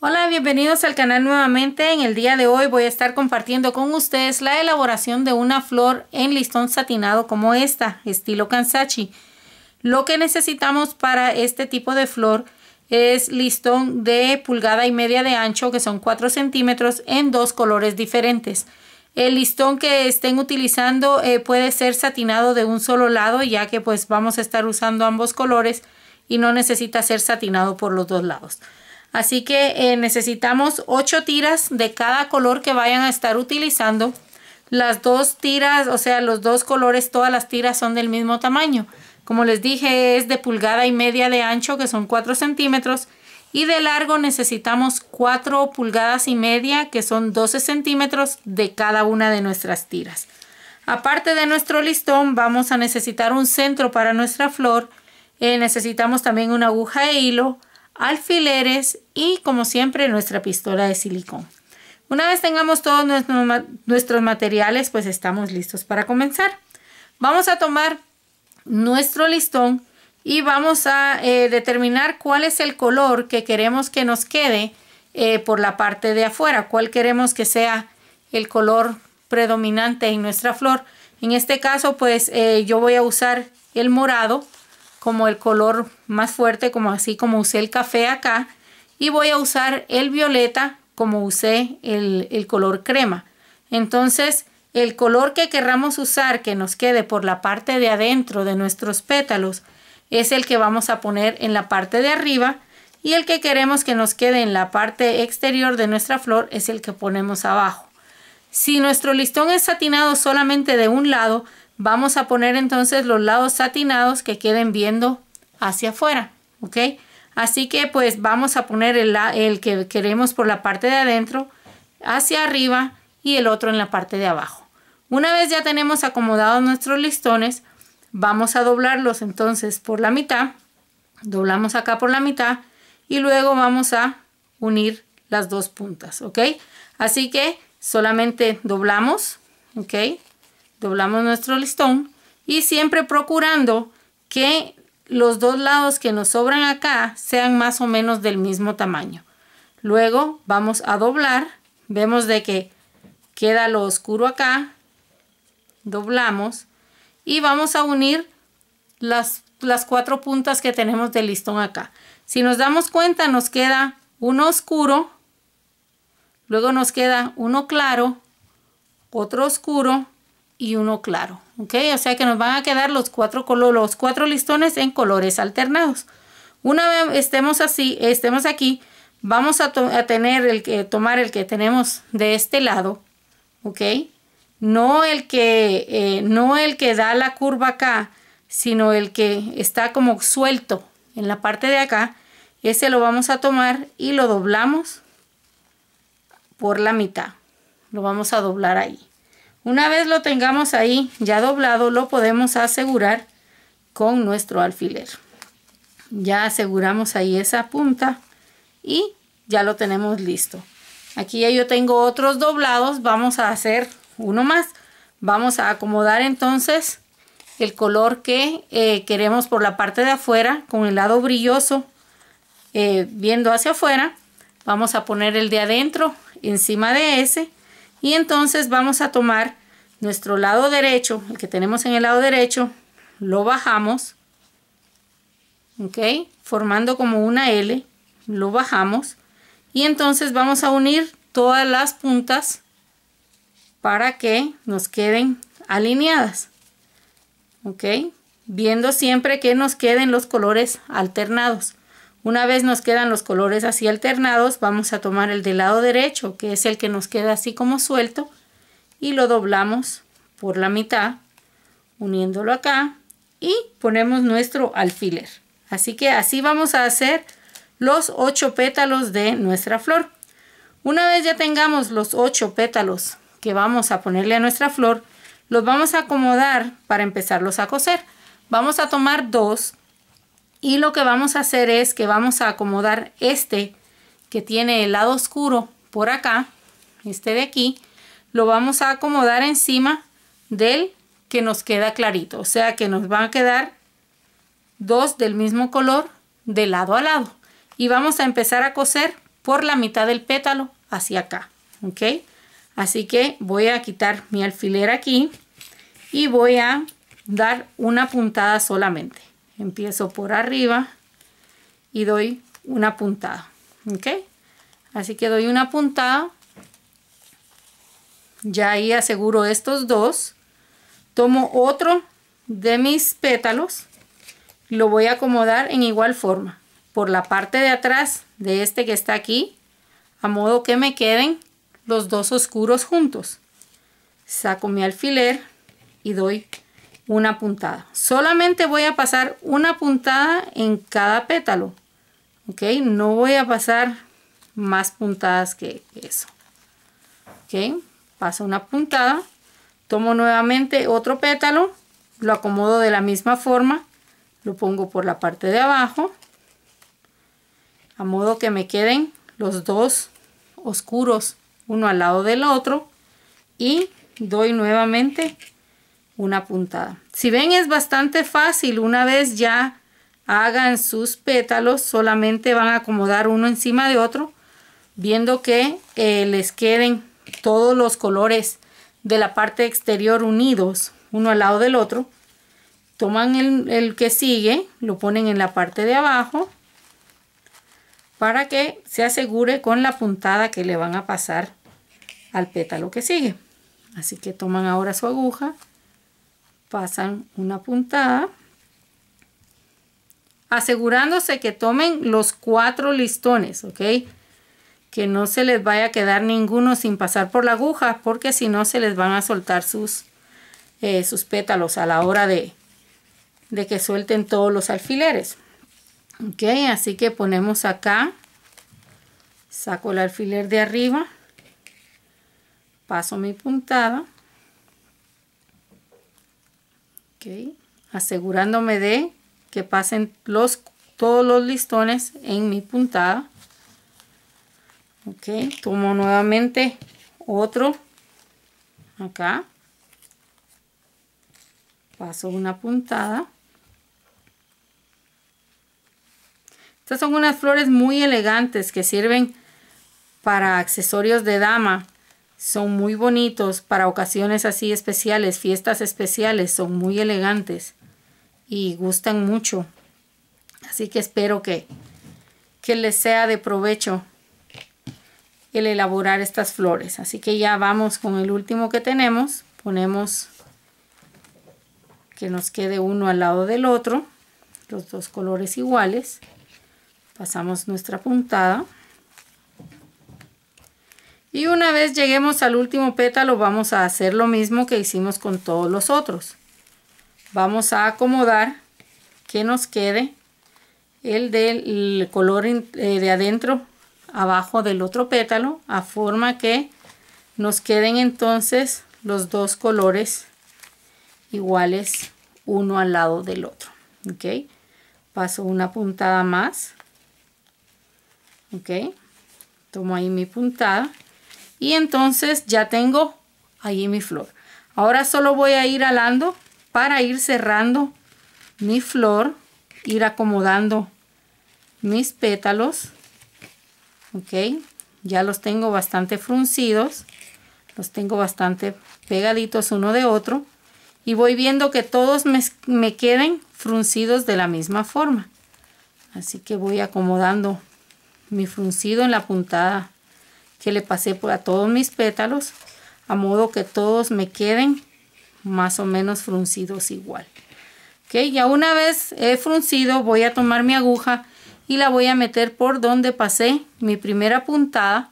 Hola, bienvenidos al canal nuevamente. En el día de hoy voy a estar compartiendo con ustedes la elaboración de una flor en listón satinado como esta, estilo Kansachi. Lo que necesitamos para este tipo de flor es listón de pulgada y media de ancho, que son 4 centímetros, en dos colores diferentes. El listón que estén utilizando eh, puede ser satinado de un solo lado, ya que pues vamos a estar usando ambos colores y no necesita ser satinado por los dos lados. Así que eh, necesitamos 8 tiras de cada color que vayan a estar utilizando. Las dos tiras, o sea, los dos colores, todas las tiras son del mismo tamaño. Como les dije, es de pulgada y media de ancho, que son 4 centímetros. Y de largo necesitamos 4 pulgadas y media, que son 12 centímetros de cada una de nuestras tiras. Aparte de nuestro listón, vamos a necesitar un centro para nuestra flor. Eh, necesitamos también una aguja de hilo alfileres y como siempre nuestra pistola de silicón. Una vez tengamos todos nuestros materiales, pues estamos listos para comenzar. Vamos a tomar nuestro listón y vamos a eh, determinar cuál es el color que queremos que nos quede eh, por la parte de afuera, cuál queremos que sea el color predominante en nuestra flor. En este caso, pues eh, yo voy a usar el morado como el color más fuerte, como así como usé el café acá. Y voy a usar el violeta como usé el, el color crema. Entonces, el color que querramos usar que nos quede por la parte de adentro de nuestros pétalos es el que vamos a poner en la parte de arriba y el que queremos que nos quede en la parte exterior de nuestra flor es el que ponemos abajo. Si nuestro listón es satinado solamente de un lado, Vamos a poner entonces los lados satinados que queden viendo hacia afuera, ¿ok? Así que pues vamos a poner el, el que queremos por la parte de adentro hacia arriba y el otro en la parte de abajo. Una vez ya tenemos acomodados nuestros listones, vamos a doblarlos entonces por la mitad. Doblamos acá por la mitad y luego vamos a unir las dos puntas, ¿ok? Así que solamente doblamos, ¿ok? doblamos nuestro listón y siempre procurando que los dos lados que nos sobran acá sean más o menos del mismo tamaño. Luego vamos a doblar, vemos de que queda lo oscuro acá, doblamos y vamos a unir las, las cuatro puntas que tenemos del listón acá. Si nos damos cuenta nos queda uno oscuro, luego nos queda uno claro, otro oscuro y uno claro. ¿Ok? O sea que nos van a quedar los cuatro, los cuatro listones en colores alternados. Una vez estemos así, estemos aquí, vamos a, tener el que, tomar el que tenemos de este lado. ¿Ok? No el que, eh, no el que da la curva acá, sino el que está como suelto en la parte de acá. Ese lo vamos a tomar y lo doblamos por la mitad. Lo vamos a doblar ahí. Una vez lo tengamos ahí ya doblado, lo podemos asegurar con nuestro alfiler. Ya aseguramos ahí esa punta y ya lo tenemos listo. Aquí ya yo tengo otros doblados, vamos a hacer uno más. Vamos a acomodar entonces el color que eh, queremos por la parte de afuera con el lado brilloso eh, viendo hacia afuera. Vamos a poner el de adentro encima de ese y entonces vamos a tomar nuestro lado derecho, el que tenemos en el lado derecho, lo bajamos, ¿ok? Formando como una L, lo bajamos y entonces vamos a unir todas las puntas para que nos queden alineadas, ¿ok? Viendo siempre que nos queden los colores alternados. Una vez nos quedan los colores así alternados, vamos a tomar el del lado derecho, que es el que nos queda así como suelto, y lo doblamos por la mitad uniéndolo acá y ponemos nuestro alfiler. Así que así vamos a hacer los ocho pétalos de nuestra flor. Una vez ya tengamos los ocho pétalos que vamos a ponerle a nuestra flor, los vamos a acomodar para empezarlos a coser. Vamos a tomar dos y lo que vamos a hacer es que vamos a acomodar este que tiene el lado oscuro por acá, este de aquí, lo vamos a acomodar encima del que nos queda clarito. O sea que nos van a quedar dos del mismo color de lado a lado. Y vamos a empezar a coser por la mitad del pétalo hacia acá. ¿Ok? Así que voy a quitar mi alfiler aquí y voy a dar una puntada solamente. Empiezo por arriba y doy una puntada. ¿Ok? Así que doy una puntada ya ahí aseguro estos dos. Tomo otro de mis pétalos. Lo voy a acomodar en igual forma. Por la parte de atrás de este que está aquí. A modo que me queden los dos oscuros juntos. Saco mi alfiler y doy una puntada. Solamente voy a pasar una puntada en cada pétalo. ¿Ok? No voy a pasar más puntadas que eso. ¿Ok? paso una puntada, tomo nuevamente otro pétalo, lo acomodo de la misma forma, lo pongo por la parte de abajo, a modo que me queden los dos oscuros uno al lado del otro y doy nuevamente una puntada. Si ven es bastante fácil, una vez ya hagan sus pétalos, solamente van a acomodar uno encima de otro, viendo que eh, les queden todos los colores de la parte exterior unidos uno al lado del otro toman el, que sigue lo ponen en la parte de abajo para que se asegure con la puntada que le van a pasar al pétalo que sigue así que toman ahora su aguja pasan una puntada asegurándose que tomen los cuatro listones ok que no se les vaya a quedar ninguno sin pasar por la aguja, porque si no se les van a soltar sus, eh, sus pétalos a la hora de, que suelten todos los alfileres. Ok, así que ponemos acá, saco el alfiler de arriba, paso mi puntada, asegurándome de que pasen los, todos los listones en mi puntada ok tomo nuevamente otro acá paso una puntada estas son unas flores muy elegantes que sirven para accesorios de dama son muy bonitos para ocasiones así especiales fiestas especiales son muy elegantes y gustan mucho así que espero que que les sea de provecho elaborar estas flores. Así que ya vamos con el último que tenemos. Ponemos que nos quede uno al lado del otro, los dos colores iguales. Pasamos nuestra puntada. Y una vez lleguemos al último pétalo vamos a hacer lo mismo que hicimos con todos los otros. Vamos a acomodar que nos quede el del color eh, de adentro abajo del otro pétalo a forma que nos queden entonces los dos colores iguales uno al lado del otro ok paso una puntada más ok tomo ahí mi puntada y entonces ya tengo ahí mi flor ahora solo voy a ir alando para ir cerrando mi flor ir acomodando mis pétalos ok ya los tengo bastante fruncidos los tengo bastante pegaditos uno de otro y voy viendo que todos me, queden fruncidos de la misma forma así que voy acomodando mi fruncido en la puntada que le pasé a todos mis pétalos a modo que todos me queden más o menos fruncidos igual ok ya una vez he fruncido voy a tomar mi aguja y la voy a meter por donde pasé mi primera puntada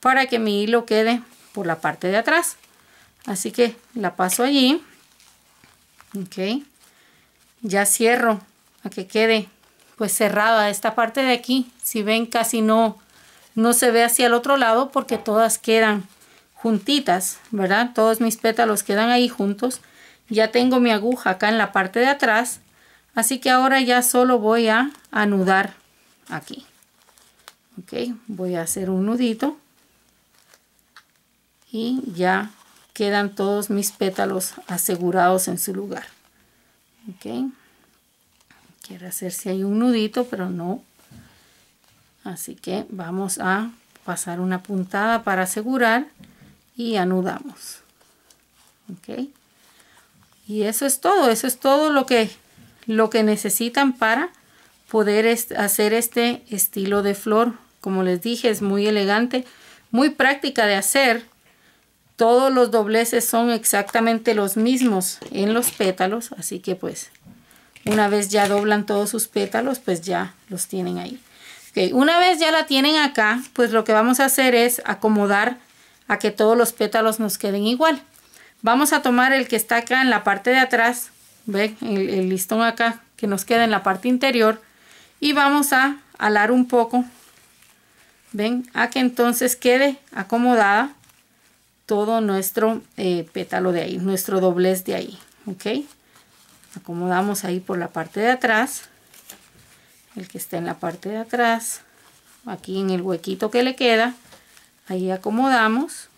para que mi hilo quede por la parte de atrás así que la paso allí ok ya cierro a que quede pues cerrada esta parte de aquí si ven casi no no se ve hacia el otro lado porque todas quedan juntitas verdad todos mis pétalos quedan ahí juntos ya tengo mi aguja acá en la parte de atrás así que ahora ya solo voy a anudar aquí ok voy a hacer un nudito y ya quedan todos mis pétalos asegurados en su lugar ok quiero hacer si hay un nudito pero no así que vamos a pasar una puntada para asegurar y anudamos ok y eso es todo eso es todo lo que lo que necesitan para poder hacer este estilo de flor. Como les dije, es muy elegante, muy práctica de hacer. Todos los dobleces son exactamente los mismos en los pétalos, así que pues una vez ya doblan todos sus pétalos, pues ya los tienen ahí. una vez ya la tienen acá, pues lo que vamos a hacer es acomodar a que todos los pétalos nos queden igual. Vamos a tomar el que está acá en la parte de atrás, ve el listón acá que nos queda en la parte interior y vamos a alar un poco ven a que entonces quede acomodada todo nuestro eh, pétalo de ahí nuestro doblez de ahí ok acomodamos ahí por la parte de atrás el que está en la parte de atrás aquí en el huequito que le queda ahí acomodamos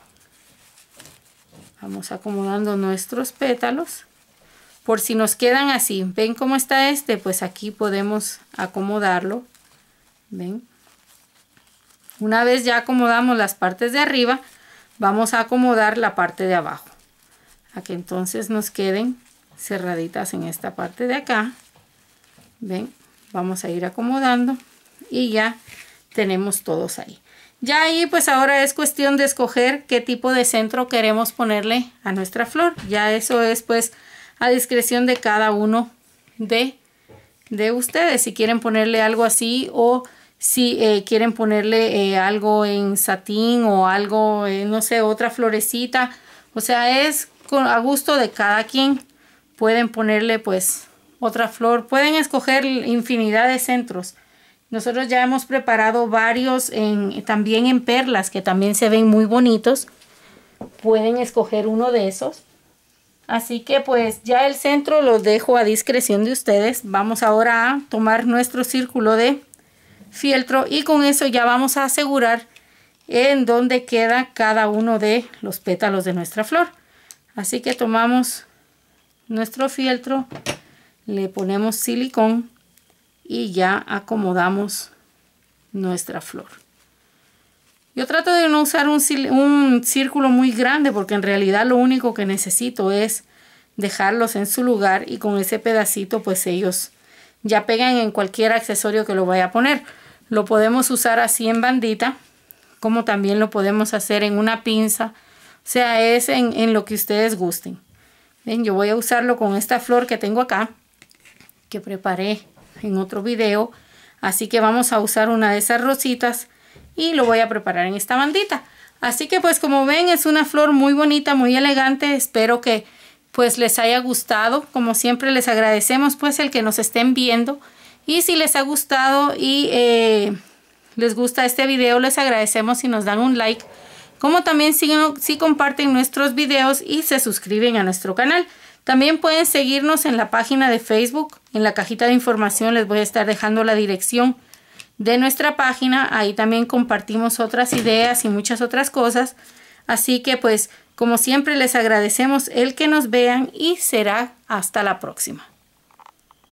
vamos acomodando nuestros pétalos por si nos quedan así. ¿Ven cómo está este? Pues aquí podemos acomodarlo. ¿Ven? Una vez ya acomodamos las partes de arriba, vamos a acomodar la parte de abajo. A que entonces nos queden cerraditas en esta parte de acá. ¿Ven? Vamos a ir acomodando y ya tenemos todos ahí. Ya ahí pues ahora es cuestión de escoger qué tipo de centro queremos ponerle a nuestra flor. Ya eso es pues a discreción de cada uno de, de ustedes. Si quieren ponerle algo así o si eh, quieren ponerle eh, algo en satín o algo, eh, no sé, otra florecita. O sea, es a gusto de cada quien. Pueden ponerle pues otra flor. Pueden escoger infinidad de centros. Nosotros ya hemos preparado varios en, también en perlas que también se ven muy bonitos. Pueden escoger uno de esos. Así que pues ya el centro lo dejo a discreción de ustedes. Vamos ahora a tomar nuestro círculo de fieltro y con eso ya vamos a asegurar en dónde queda cada uno de los pétalos de nuestra flor. Así que tomamos nuestro fieltro, le ponemos silicón y ya acomodamos nuestra flor. Yo trato de no usar un, círculo muy grande porque en realidad lo único que necesito es dejarlos en su lugar y con ese pedacito pues ellos ya pegan en cualquier accesorio que lo vaya a poner. Lo podemos usar así en bandita como también lo podemos hacer en una pinza. O sea, es en, en lo que ustedes gusten. Ven, yo voy a usarlo con esta flor que tengo acá que preparé en otro video. Así que vamos a usar una de esas rositas y lo voy a preparar en esta bandita. Así que pues como ven es una flor muy bonita, muy elegante. Espero que pues les haya gustado. Como siempre les agradecemos pues el que nos estén viendo. Y si les ha gustado y eh, les gusta este video, les agradecemos si nos dan un like. Como también si, si comparten nuestros videos y se suscriben a nuestro canal. También pueden seguirnos en la página de Facebook. En la cajita de información les voy a estar dejando la dirección de nuestra página. Ahí también compartimos otras ideas y muchas otras cosas. Así que pues como siempre les agradecemos el que nos vean y será hasta la próxima.